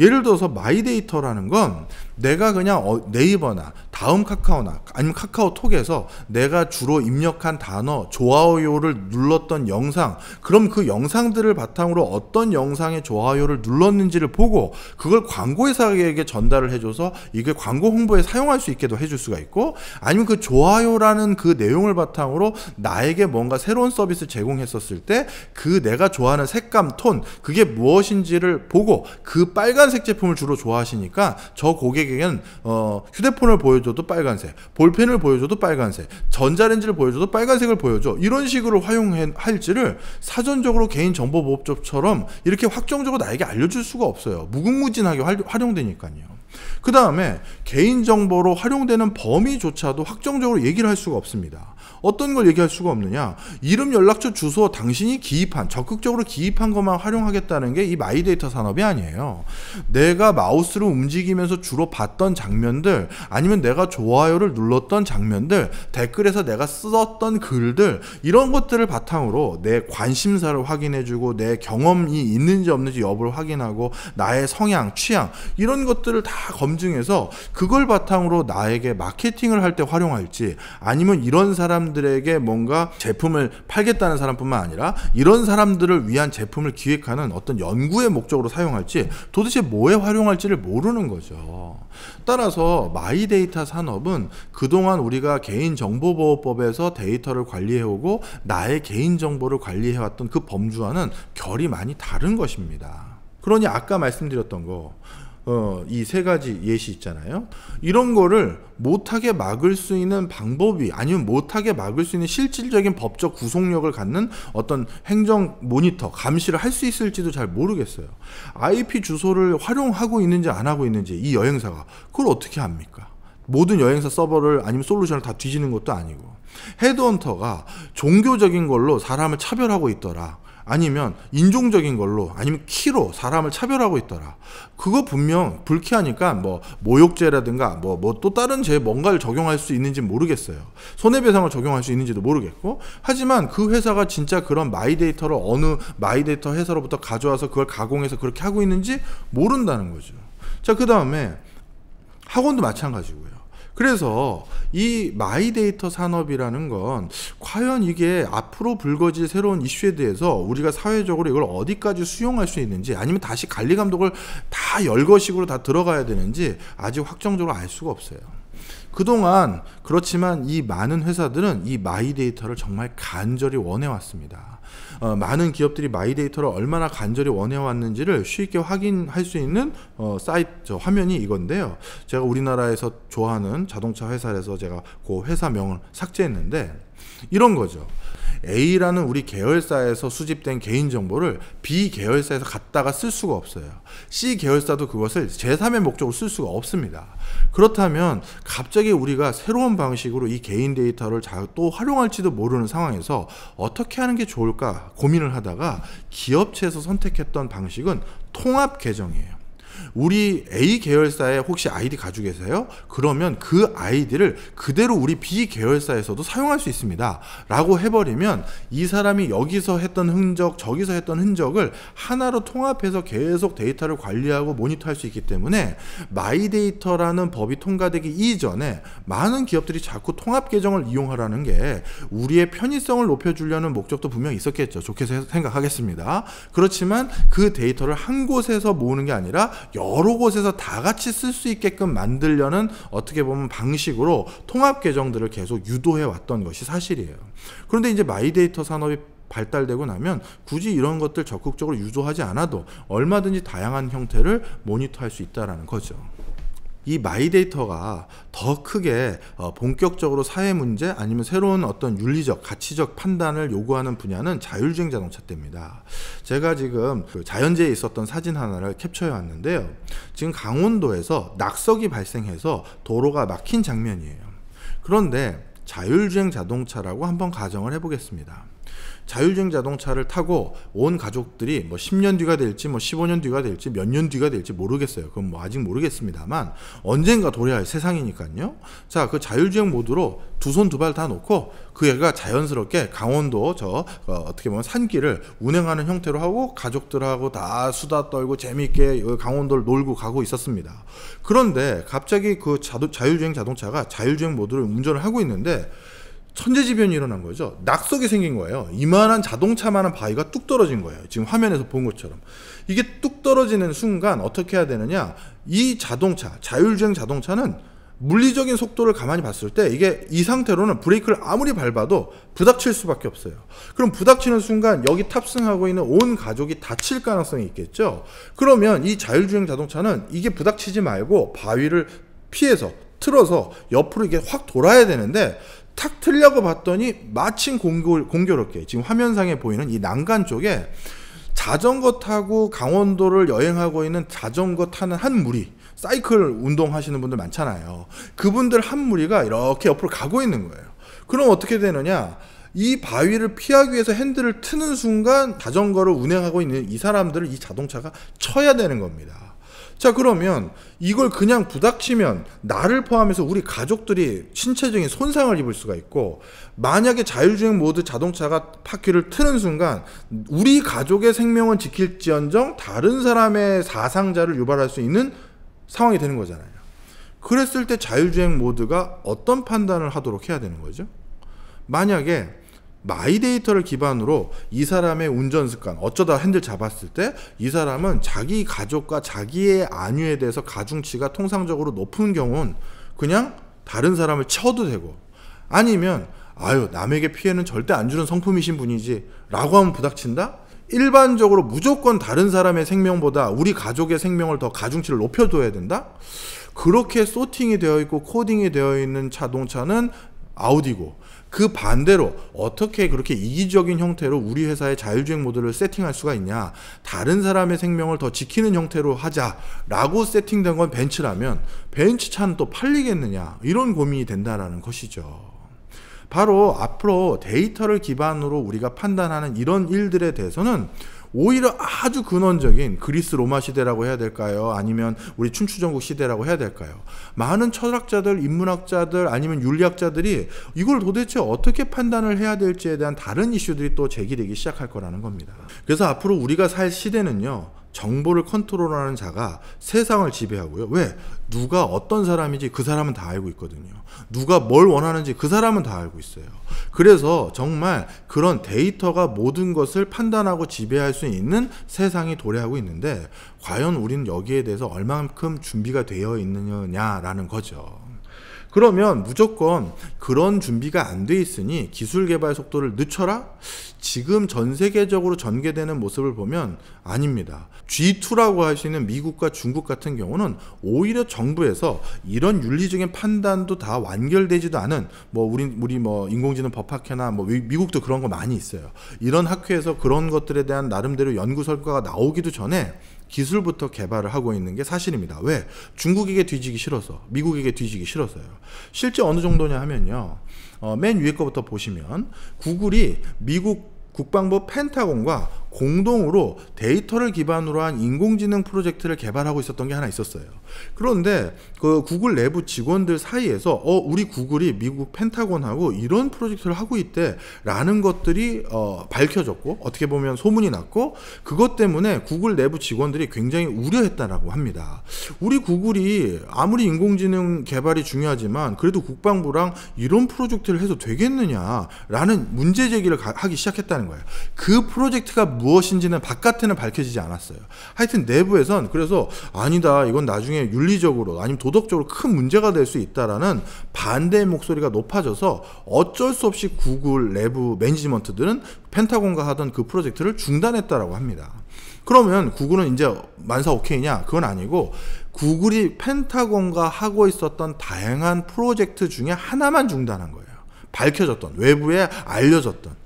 예를 들어서 마이데이터라는 건 내가 그냥 어, 네이버나 다음 카카오나 아니면 카카오톡에서 내가 주로 입력한 단어, 좋아요를 눌렀던 영상, 그럼 그 영상들을 바탕으로 어떤 영상에 좋아요를 눌렀는지를 보고 그걸 광고회사에게 전달을 해줘서 이게 광고 홍보에 사용할 수 있게도 해줄 수가 있고 아니면 그 좋아요라는 그 내용을 바탕으로 나에게 뭔가 새로운 서비스 제공했었을 때 그 내가 좋아하는 색감, 톤, 그게 무엇인지를 보고 그 빨간색 제품을 주로 좋아하시니까 저 고객에겐 어, 휴대폰을 보여 보여줘도 빨간색, 볼펜을 보여줘도 빨간색, 전자렌지를 보여줘도 빨간색을 보여줘. 이런 식으로 활용할지를 사전적으로 개인정보보호법처럼 이렇게 확정적으로 나에게 알려줄 수가 없어요. 무궁무진하게 활용되니까요. 그 다음에 개인정보로 활용되는 범위조차도 확정적으로 얘기를 할 수가 없습니다. 어떤 걸 얘기할 수가 없느냐? 이름, 연락처, 주소 당신이 기입한 적극적으로 기입한 것만 활용하겠다는 게 이 마이데이터 산업이 아니에요. 내가 마우스를 움직이면서 주로 봤던 장면들 아니면 내가 좋아요를 눌렀던 장면들 댓글에서 내가 썼던 글들 이런 것들을 바탕으로 내 관심사를 확인해주고 내 경험이 있는지 없는지 여부를 확인하고 나의 성향, 취향 이런 것들을 다 검증해서 그걸 바탕으로 나에게 마케팅을 할 때 활용할지 아니면 이런 사람 사람들에게 뭔가 제품을 팔겠다는 사람뿐만 아니라 이런 사람들을 위한 제품을 기획하는 어떤 연구의 목적으로 사용할지 도대체 뭐에 활용할지를 모르는 거죠. 따라서 마이데이터 산업은 그동안 우리가 개인정보보호법에서 데이터를 관리해오고 나의 개인정보를 관리해왔던 그 범주와는 결이 많이 다른 것입니다. 그러니 아까 말씀드렸던 거 어, 이 세 가지 예시 있잖아요. 이런 거를 못하게 막을 수 있는 방법이 아니면 못하게 막을 수 있는 실질적인 법적 구속력을 갖는 어떤 행정 모니터, 감시를 할 수 있을지도 잘 모르겠어요. IP 주소를 활용하고 있는지 안 하고 있는지 이 여행사가 그걸 어떻게 합니까? 모든 여행사 서버를 아니면 솔루션을 다 뒤지는 것도 아니고 헤드헌터가 종교적인 걸로 사람을 차별하고 있더라. 아니면 인종적인 걸로 아니면 키로 사람을 차별하고 있더라. 그거 분명 불쾌하니까 뭐 모욕죄라든가 뭐 뭐 또 다른 죄 뭔가를 적용할 수 있는지 모르겠어요. 손해배상을 적용할 수 있는지도 모르겠고 하지만 그 회사가 진짜 그런 마이데이터를 어느 마이데이터 회사로부터 가져와서 그걸 가공해서 그렇게 하고 있는지 모른다는 거죠. 자그 다음에 학원도 마찬가지고요. 그래서 이 마이데이터 산업이라는 건 과연 이게 앞으로 불거질 새로운 이슈에 대해서 우리가 사회적으로 이걸 어디까지 수용할 수 있는지 아니면 다시 관리 감독을 다 열거식으로 다 들어가야 되는지 아직 확정적으로 알 수가 없어요. 그동안 그렇지만 이 많은 회사들은 이 마이데이터를 정말 간절히 원해왔습니다. 어, 많은 기업들이 마이데이터를 얼마나 간절히 원해왔는지를 쉽게 확인할 수 있는 어, 사이트 화면이 이건데요. 제가 우리나라에서 좋아하는 자동차 회사에서 제가 그 회사명을 삭제했는데 이런 거죠. A라는 우리 계열사에서 수집된 개인정보를 B 계열사에서 갖다가 쓸 수가 없어요. C 계열사도 그것을 제3의 목적으로 쓸 수가 없습니다. 그렇다면 갑자기 우리가 새로운 방식으로 이 개인 데이터를 또 활용할지도 모르는 상황에서 어떻게 하는 게 좋을까? 고민을 하다가 기업체에서 선택했던 방식은 통합 개정이에요. 우리 A 계열사에 혹시 아이디 가지고 계세요? 그러면 그 아이디를 그대로 우리 B 계열사에서도 사용할 수 있습니다. 라고 해버리면 이 사람이 여기서 했던 흔적, 저기서 했던 흔적을 하나로 통합해서 계속 데이터를 관리하고 모니터할 수 있기 때문에 마이데이터라는 법이 통과되기 이전에 많은 기업들이 자꾸 통합 계정을 이용하라는 게 우리의 편의성을 높여주려는 목적도 분명히 있었겠죠. 좋게 생각하겠습니다. 그렇지만 그 데이터를 한 곳에서 모으는 게 아니라 여러 곳에서 다 같이 쓸 수 있게끔 만들려는 어떻게 보면 방식으로 통합 계정들을 계속 유도해 왔던 것이 사실이에요. 그런데 이제 마이데이터 산업이 발달되고 나면 굳이 이런 것들 적극적으로 유도하지 않아도 얼마든지 다양한 형태를 모니터할 수있다는 거죠. 이 마이데이터가 더 크게 어, 본격적으로 사회 문제 아니면 새로운 어떤 윤리적 가치적 판단을 요구하는 분야는 자율주행 자동차 때입니다. 제가 지금 그 자연재해 있었던 사진 하나를 캡처해 왔는데요. 지금 강원도에서 낙석이 발생해서 도로가 막힌 장면이에요. 그런데 자율주행 자동차라고 한번 가정을 해보겠습니다. 자율주행 자동차를 타고 온 가족들이 뭐 10년 뒤가 될지 뭐 15년 뒤가 될지 몇 년 뒤가 될지 모르겠어요. 그건 뭐 아직 모르겠습니다만 언젠가 도래할 세상이니까요. 자, 그 자율주행 모드로 두 손 두 발 다 놓고 그 애가 자연스럽게 강원도 저 어, 떻게 보면 산길을 운행하는 형태로 하고 가족들하고 다 수다 떨고 재미있게 강원도를 놀고 가고 있었습니다. 그런데 갑자기 그 자율주행 자동차가 자율주행 모드를 운전을 하고 있는데 천재지변이 일어난 거죠. 낙석이 생긴 거예요. 이만한 자동차만한 바위가 뚝 떨어진 거예요. 지금 화면에서 본 것처럼. 이게 뚝 떨어지는 순간 어떻게 해야 되느냐. 이 자동차, 자율주행 자동차는 물리적인 속도를 가만히 봤을 때 이게 이 상태로는 브레이크를 아무리 밟아도 부닥칠 수밖에 없어요. 그럼 부닥치는 순간 여기 탑승하고 있는 온 가족이 다칠 가능성이 있겠죠. 그러면 이 자율주행 자동차는 이게 부닥치지 말고 바위를 피해서 틀어서 옆으로 이게 확 돌아야 되는데 탁 틀려고 봤더니 마침 공교, 공교롭게 지금 화면상에 보이는 이 난간 쪽에 자전거 타고 강원도를 여행하고 있는 자전거 타는 한 무리 사이클 운동하시는 분들 많잖아요 그분들 한 무리가 이렇게 옆으로 가고 있는 거예요 그럼 어떻게 되느냐 이 바위를 피하기 위해서 핸들을 트는 순간 자전거를 운행하고 있는 이 사람들을 이 자동차가 쳐야 되는 겁니다 자 그러면 이걸 그냥 부닥치면 나를 포함해서 우리 가족들이 신체적인 손상을 입을 수가 있고 만약에 자율주행 모드 자동차가 파키를 트는 순간 우리 가족의 생명은 지킬지언정 다른 사람의 사상자를 유발할 수 있는 상황이 되는 거잖아요. 그랬을 때 자율주행 모드가 어떤 판단을 하도록 해야 되는 거죠? 만약에 마이데이터를 기반으로 이 사람의 운전 습관 어쩌다 핸들 잡았을 때 이 사람은 자기 가족과 자기의 안위에 대해서 가중치가 통상적으로 높은 경우는 그냥 다른 사람을 쳐도 되고 아니면 아유 남에게 피해는 절대 안 주는 성품이신 분이지 라고 하면 부닥친다 일반적으로 무조건 다른 사람의 생명보다 우리 가족의 생명을 더 가중치를 높여둬야 된다 그렇게 소팅이 되어 있고 코딩이 되어 있는 자동차는 아우디고 그 반대로 어떻게 그렇게 이기적인 형태로 우리 회사의 자율주행 모드를 세팅할 수가 있냐 다른 사람의 생명을 더 지키는 형태로 하자라고 세팅된 건 벤츠라면 벤츠 차는 또 팔리겠느냐 이런 고민이 된다라는 것이죠. 바로 앞으로 데이터를 기반으로 우리가 판단하는 이런 일들에 대해서는 오히려 아주 근원적인 그리스 로마 시대라고 해야 될까요? 아니면 우리 춘추전국 시대라고 해야 될까요? 많은 철학자들, 인문학자들 아니면 윤리학자들이 이걸 도대체 어떻게 판단을 해야 될지에 대한 다른 이슈들이 또 제기되기 시작할 거라는 겁니다. 그래서 앞으로 우리가 살 시대는요. 정보를 컨트롤하는 자가 세상을 지배하고요. 왜? 누가 어떤 사람인지 그 사람은 다 알고 있거든요. 누가 뭘 원하는지 그 사람은 다 알고 있어요. 그래서 정말 그런 데이터가 모든 것을 판단하고 지배할 수 있는 세상이 도래하고 있는데 과연 우리는 여기에 대해서 얼만큼 준비가 되어 있느냐라는 거죠. 그러면 무조건 그런 준비가 안 돼 있으니 기술 개발 속도를 늦춰라? 지금 전 세계적으로 전개되는 모습을 보면 아닙니다. G2라고 할 수 있는 미국과 중국 같은 경우는 오히려 정부에서 이런 윤리적인 판단도 다 완결되지도 않은 뭐 우리 우리 뭐 인공지능 법학회나 뭐 미국도 그런 거 많이 있어요. 이런 학회에서 그런 것들에 대한 나름대로 연구 성과가 나오기도 전에 기술부터 개발을 하고 있는 게 사실입니다. 왜? 중국에게 뒤지기 싫어서, 미국에게 뒤지기 싫어서요. 실제 어느 정도냐 하면요. 어, 맨 위에 거부터 보시면 구글이 미국 국방부 펜타곤과 공동으로 데이터를 기반으로 한 인공지능 프로젝트를 개발하고 있었던 게 하나 있었어요. 그런데 그 구글 내부 직원들 사이에서 어 우리 구글이 미국 펜타곤하고 이런 프로젝트를 하고 있대라는 것들이 어 밝혀졌고 어떻게 보면 소문이 났고 그것 때문에 구글 내부 직원들이 굉장히 우려했다라고 합니다. 우리 구글이 아무리 인공지능 개발이 중요하지만 그래도 국방부랑 이런 프로젝트를 해서 되겠느냐라는 문제 제기를 하기 시작했다는 거예요. 그 프로젝트가 무엇인지는 바깥에는 밝혀지지 않았어요. 하여튼 내부에선 그래서 아니다 이건 나중에 윤리적으로 아니면 도덕적으로 큰 문제가 될 수 있다라는 반대의 목소리가 높아져서 어쩔 수 없이 구글 내부 매니지먼트들은 펜타곤과 하던 그 프로젝트를 중단했다라고 합니다. 그러면 구글은 이제 만사 오케이냐? 그건 아니고 구글이 펜타곤과 하고 있었던 다양한 프로젝트 중에 하나만 중단한 거예요. 밝혀졌던 외부에 알려졌던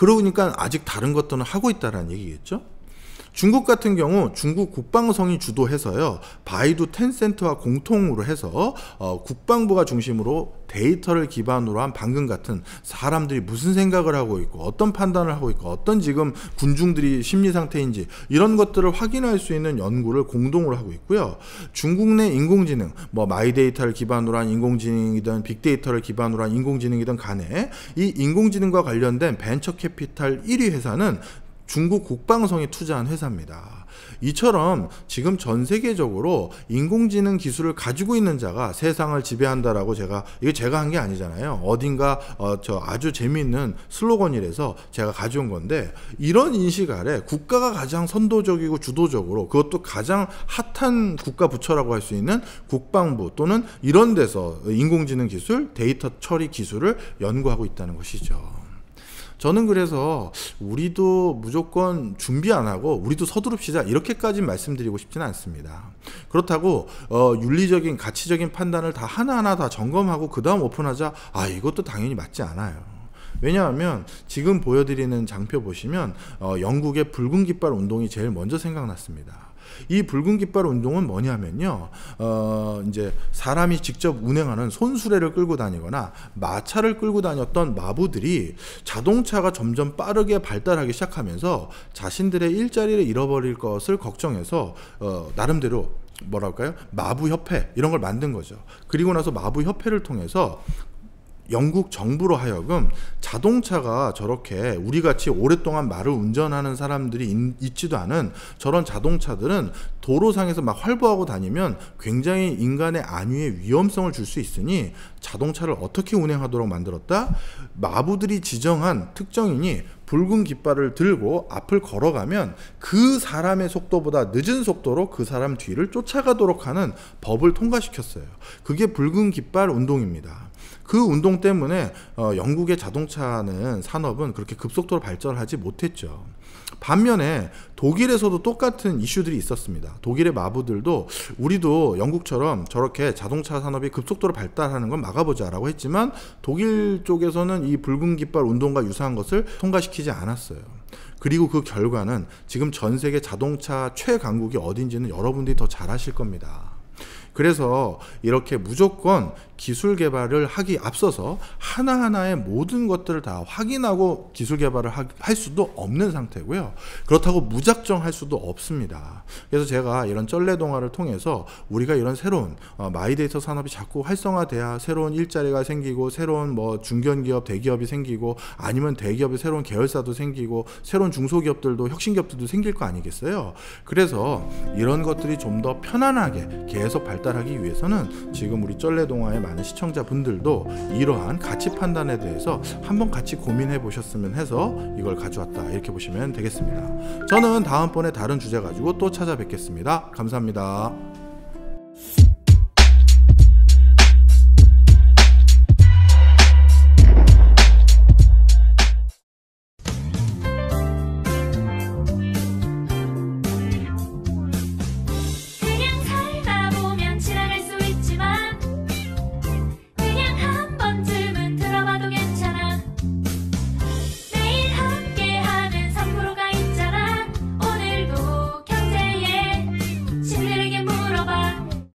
그러니까 아직 다른 것들은 하고 있다라는 얘기겠죠? 중국 같은 경우 중국 국방성이 주도해서요. 바이두 텐센트와 공통으로 해서 어, 국방부가 중심으로 데이터를 기반으로 한 방금 같은 사람들이 무슨 생각을 하고 있고 어떤 판단을 하고 있고 어떤 지금 군중들이 심리 상태인지 이런 것들을 확인할 수 있는 연구를 공동으로 하고 있고요. 중국 내 인공지능 뭐 마이데이터를 기반으로 한 인공지능이든 빅데이터를 기반으로 한 인공지능이든 간에 이 인공지능과 관련된 벤처 캐피탈 1위 회사는 중국 국방성에 투자한 회사입니다. 이처럼 지금 전 세계적으로 인공지능 기술을 가지고 있는 자가 세상을 지배한다라고 제가 이거 제가 한 게 아니잖아요. 어딘가 어, 저 아주 재미있는 슬로건이라서 제가 가져온 건데 이런 인식 아래 국가가 가장 선도적이고 주도적으로 그것도 가장 핫한 국가 부처라고 할 수 있는 국방부 또는 이런 데서 인공지능 기술, 데이터 처리 기술을 연구하고 있다는 것이죠. 저는 그래서 우리도 무조건 준비 안 하고 우리도 서두릅시다 이렇게까지 말씀드리고 싶지는 않습니다. 그렇다고 어, 윤리적인 가치적인 판단을 다 하나하나 다 점검하고 그 다음 오픈하자 아 이것도 당연히 맞지 않아요. 왜냐하면 지금 보여드리는 장표 보시면 어, 영국의 붉은 깃발 운동이 제일 먼저 생각났습니다. 이 붉은 깃발 운동은 뭐냐면요. 어, 이제 사람이 직접 운행하는 손수레를 끌고 다니거나 마차를 끌고 다녔던 마부들이 자동차가 점점 빠르게 발달하기 시작하면서 자신들의 일자리를 잃어버릴 것을 걱정해서 어, 나름대로 뭐랄까요 마부협회 이런 걸 만든 거죠 그리고 나서 마부협회를 통해서 영국 정부로 하여금 자동차가 저렇게 우리 같이 오랫동안 말을 운전하는 사람들이 있, 지도 않은 저런 자동차들은 도로상에서 막 활보하고 다니면 굉장히 인간의 안위에 위험성을 줄 수 있으니 자동차를 어떻게 운행하도록 만들었다? 마부들이 지정한 특정인이 붉은 깃발을 들고 앞을 걸어가면 그 사람의 속도보다 늦은 속도로 그 사람 뒤를 쫓아가도록 하는 법을 통과시켰어요. 그게 붉은 깃발 운동입니다. 그 운동 때문에 어, 영국의 자동차는 산업은 그렇게 급속도로 발전하지 못했죠. 반면에 독일에서도 똑같은 이슈들이 있었습니다. 독일의 마부들도 우리도 영국처럼 저렇게 자동차 산업이 급속도로 발달하는 건 막아보자라고 했지만 독일 쪽에서는 이 붉은 깃발 운동과 유사한 것을 통과시키지 않았어요. 그리고 그 결과는 지금 전 세계 자동차 최강국이 어딘지는 여러분들이 더 잘 아실 겁니다. 그래서 이렇게 무조건 기술 개발을 하기 앞서서 하나하나의 모든 것들을 다 확인하고 기술 개발을 하, 할 수도 없는 상태고요. 그렇다고 무작정 할 수도 없습니다. 그래서 제가 이런 쩔레 동화를 통해서 우리가 이런 새로운 어, 마이데이터 산업이 자꾸 활성화돼야 새로운 일자리가 생기고 새로운 뭐 중견기업 대기업이 생기고 아니면 대기업의 새로운 계열사도 생기고 새로운 중소기업들도 혁신기업들도 생길 거 아니겠어요. 그래서 이런 것들이 좀 더 편안하게 계속 발달하기 위해서는 지금 우리 쩔레 동화의 많은 시청자분들도 이러한 가치 판단에 대해서 한번 같이 고민해 보셨으면 해서 이걸 가져왔다 이렇게 보시면 되겠습니다. 저는 다음번에 다른 주제 가지고 또 찾아뵙겠습니다. 감사합니다.